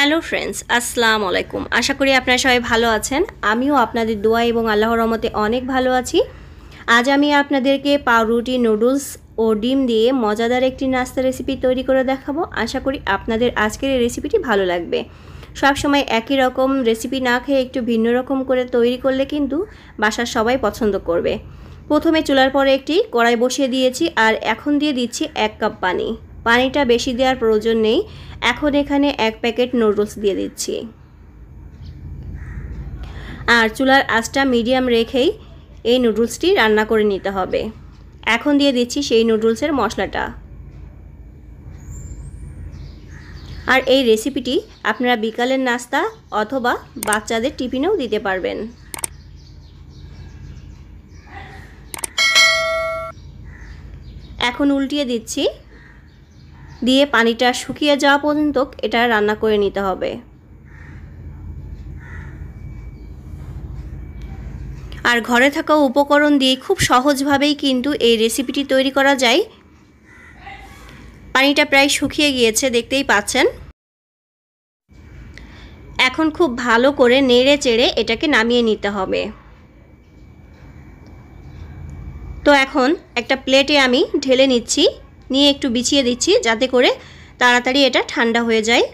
hello friends আসসালাম আলাইকুম আশা করি আপনারা সবাই ভালো আছেন আমিও আপনাদের দোয়া এবং আল্লাহর রহমতে অনেক ভালো আছি আজ আমি আপনাদেরকে পাউরুটি নুডলস ও ডিম দিয়ে মজাদার একটি নাস্তা রেসিপি তৈরি করে দেখাবো আশা করি আপনাদের আজকের এই রেসিপিটি ভালো লাগবে সবসময় একই রকম রেসিপি না খেয়ে একটু ভিন্ন রকম করে তৈরি করলে কিন্তু বাসার সবাই পছন্দ করবে প্রথমে চুলার পরে একটি কড়াই বসিয়ে দিয়েছি আর এখন দিয়ে দিচ্ছি এক কাপ পানি পানিটা বেশি দেওয়ার প্রয়োজন নেই এখন এখানে এক প্যাকেট নুডলস দিয়ে দিচ্ছি আর চুলার আঁচটা মিডিয়াম রেখেই এই নুডলসটি রান্না করে নিতে হবে এখন দিয়ে দিচ্ছি সেই নুডলসের মশলাটা আর এই রেসিপিটি আপনারা বিকালের নাস্তা অথবা বাচ্চাদের টিফিনেও দিতে পারবেন এখন উল্টিয়ে দিচ্ছি দিয়ে পানিটা শুকিয়ে যাওয়া পর্যন্ত এটা রান্না করে নিতে হবে আর ঘরে থাকা উপকরণ দিয়ে খুব সহজভাবেই কিন্তু এই রেসিপিটি তৈরি করা যায় পানিটা প্রায় শুকিয়ে গিয়েছে দেখতেই পাচ্ছেন এখন খুব ভালো করে নেড়ে চেড়ে এটাকে নামিয়ে নিতে হবে তো এখন একটা প্লেটে আমি ঢেলে নিচ্ছি নিয়ে একটু বিছিয়ে দিচ্ছি যাতে করে তাড়াতাড়ি এটা ঠান্ডা হয়ে যায়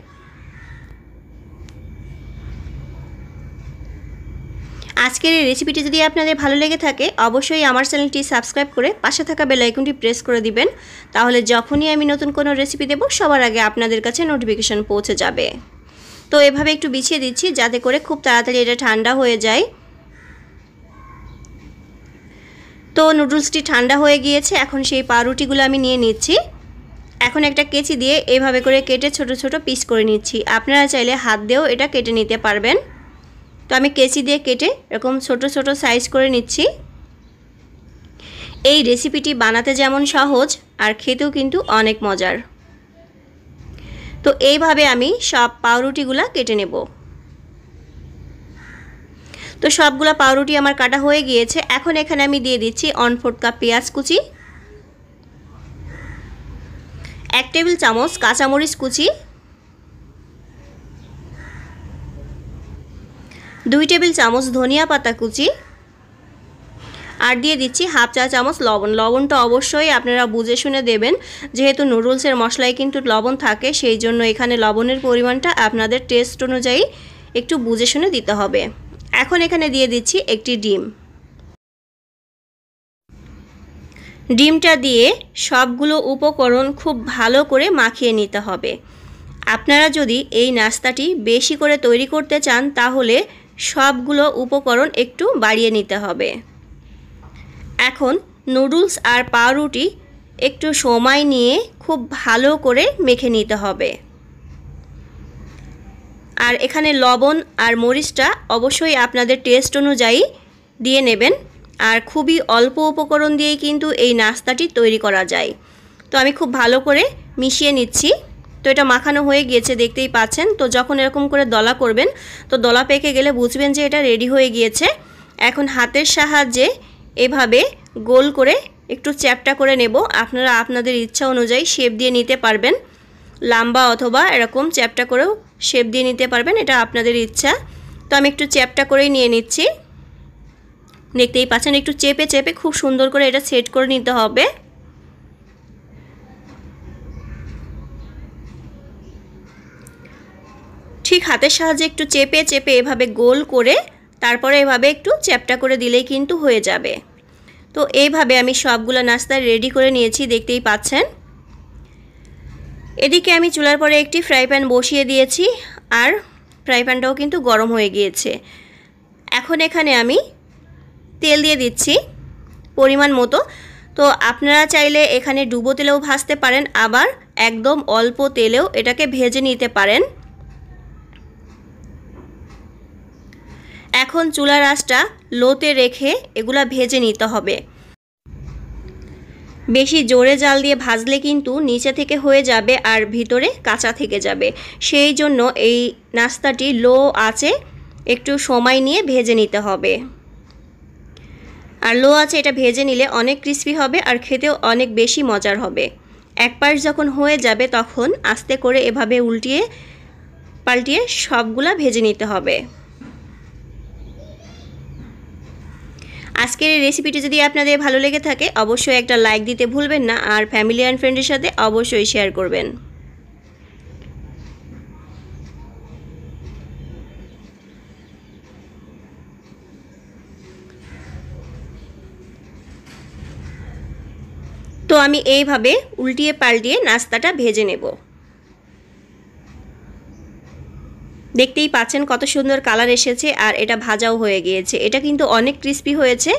আজকের এই রেসিপিটি যদি আপনাদের ভালো লেগে থাকে অবশ্যই আমার চ্যানেলটি সাবস্ক্রাইব করে পাশে থাকা বেলাইকনটি প্রেস করে দিবেন তাহলে যখনই আমি নতুন কোনো রেসিপি দেব সবার আগে আপনাদের কাছে নোটিফিকেশান পৌঁছে যাবে তো এভাবে একটু বিছিয়ে দিচ্ছি যাতে করে খুব তাড়াতাড়ি এটা ঠান্ডা হয়ে যায় তো নুডলসটি ঠান্ডা হয়ে গিয়েছে এখন সেই পাউরুটিগুলো আমি নিয়ে নিচ্ছি এখন একটা কেচি দিয়ে এভাবে করে কেটে ছোট ছোট পিস করে নিচ্ছি আপনারা চাইলে হাত দিয়েও এটা কেটে নিতে পারবেন তো আমি কেচি দিয়ে কেটে এরকম ছোট ছোট সাইজ করে নিচ্ছি এই রেসিপিটি বানাতে যেমন সহজ আর খেতেও কিন্তু অনেক মজার তো এইভাবে আমি সব পাউরুটিগুলো কেটে নেব তো সবগুলো পাউরুটি আমার কাটা হয়ে গিয়েছে এখন এখানে আমি দিয়ে দিচ্ছি অন ফোর্থ কাপ পেঁয়াজ কুচি এক টেবিল চামচ কাঁচামরিচ কুচি দুই টেবিল চামচ ধনিয়া পাতা কুচি আর দিয়ে দিচ্ছি হাফ চা চামচ লবণ লবণটা অবশ্যই আপনারা বুঝে শুনে দেবেন যেহেতু নুডলসের মশলায় কিন্তু লবণ থাকে সেই জন্য এখানে লবণের পরিমাণটা আপনাদের টেস্ট অনুযায়ী একটু বুঝে শুনে দিতে হবে এখন এখানে দিয়ে দিচ্ছি একটি ডিম ডিমটা দিয়ে সবগুলো উপকরণ খুব ভালো করে মাখিয়ে নিতে হবে আপনারা যদি এই নাস্তাটি বেশি করে তৈরি করতে চান তাহলে সবগুলো উপকরণ একটু বাড়িয়ে নিতে হবে এখন নুডলস আর পাউরুটি একটু সময় নিয়ে খুব ভালো করে মেখে নিতে হবে আর এখানে লবণ আর মরিচটা অবশ্যই আপনাদের টেস্ট অনুযায়ী দিয়ে নেবেন আর খুবই অল্প উপকরণ দিয়েই কিন্তু এই নাস্তাটি তৈরি করা যায় তো আমি খুব ভালো করে মিশিয়ে নিচ্ছি তো এটা মাখানো হয়ে গিয়েছে দেখতেই পাচ্ছেন তো যখন এরকম করে দলা করবেন তো দলা পেকে গেলে বুঝবেন যে এটা রেডি হয়ে গিয়েছে এখন হাতের সাহায্যে এভাবে গোল করে একটু চ্যাপটা করে নেব আপনারা আপনাদের ইচ্ছা অনুযায়ী শেপ দিয়ে নিতে পারবেন লাম্বা অথবা এরকম চ্যাপটা করেও শেপ দিয়ে নিতে পারবেন এটা আপনাদের ইচ্ছা তো আমি একটু চ্যাপটা করেই নিয়ে নিচ্ছি দেখতেই পাচ্ছেন একটু চেপে চেপে খুব সুন্দর করে এটা সেট করে নিতে হবে ঠিক হাতের সাহায্যে একটু চেপে চেপে এভাবে গোল করে তারপরে এভাবে একটু চ্যাপটা করে দিলেই কিন্তু হয়ে যাবে তো এইভাবে আমি সবগুলো নাস্তা রেডি করে নিয়েছি দেখতেই পাচ্ছেন এদিকে আমি চুলার পরে একটি ফ্রাই প্যান বসিয়ে দিয়েছি আর ফ্রাই প্যানটাও কিন্তু গরম হয়ে গিয়েছে এখন এখানে আমি তেল দিয়ে দিচ্ছি পরিমাণ মতো তো আপনারা চাইলে এখানে ডুবো তেলেও ভাজতে পারেন আবার একদম অল্প তেলেও এটাকে ভেজে নিতে পারেন এখন চুলার আঁচটা লোতে রেখে এগুলা ভেজে নিতে হবে বেশি জোরে জাল দিয়ে ভাজলে কিন্তু নিচে থেকে হয়ে যাবে আর ভিতরে কাঁচা থেকে যাবে সেই জন্য এই নাস্তাটি লো আছে একটু সময় নিয়ে ভেজে নিতে হবে আর লো আছে এটা ভেজে নিলে অনেক ক্রিস্পি হবে আর খেতেও অনেক বেশি মজার হবে এক পাশ যখন হয়ে যাবে তখন আস্তে করে এভাবে উল্টিয়ে পাল্টিয়ে সবগুলা ভেজে নিতে হবে আজকের এই রেসিপিটি যদি আপনাদের ভালো লেগে থাকে অবশ্যই একটা লাইক দিতে ভুলবেন না আর ফ্যামিলি অ্যান্ড ফ্রেন্ডের সাথে অবশ্যই শেয়ার করবেন তো আমি এইভাবে উল্টিয়ে পাল্টিয়ে নাস্তাটা ভেজে নেবো দেখতেই পাচ্ছেন কত সুন্দর কালার এসেছে আর এটা ভাজাও হয়ে গিয়েছে এটা কিন্তু অনেক ক্রিস্পি হয়েছে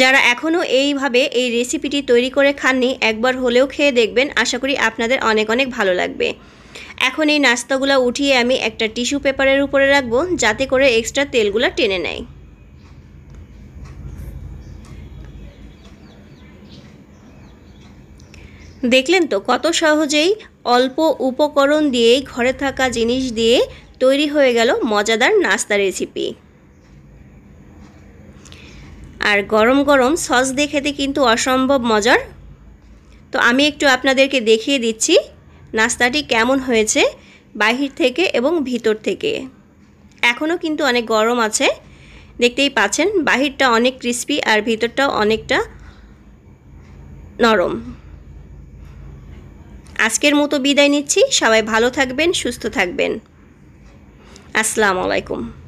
যারা এখনও এইভাবে এই রেসিপিটি তৈরি করে খাননি একবার হলেও খেয়ে দেখবেন আশা করি আপনাদের অনেক অনেক ভালো লাগবে এখন এই নাস্তাগুলো উঠিয়ে আমি একটা টিস্যু পেপারের উপরে রাখবো যাতে করে এক্সট্রা তেলগুলো টেনে নেয় দেখলেন তো কত সহজেই অল্প উপকরণ দিয়েই ঘরে থাকা জিনিস দিয়ে তৈরি হয়ে গেল মজাদার নাস্তা রেসিপি আর গরম গরম সস দিয়ে খেতে কিন্তু অসম্ভব মজার তো আমি একটু আপনাদেরকে দেখিয়ে দিচ্ছি নাস্তাটি কেমন হয়েছে বাহির থেকে এবং ভিতর থেকে এখনও কিন্তু অনেক গরম আছে দেখতেই পাচ্ছেন বাহিরটা অনেক ক্রিস্পি আর ভিতরটাও অনেকটা নরম আজকের মতো বিদায় নিচ্ছি সবাই ভালো থাকবেন সুস্থ থাকবেন আসসালামু আলাইকুম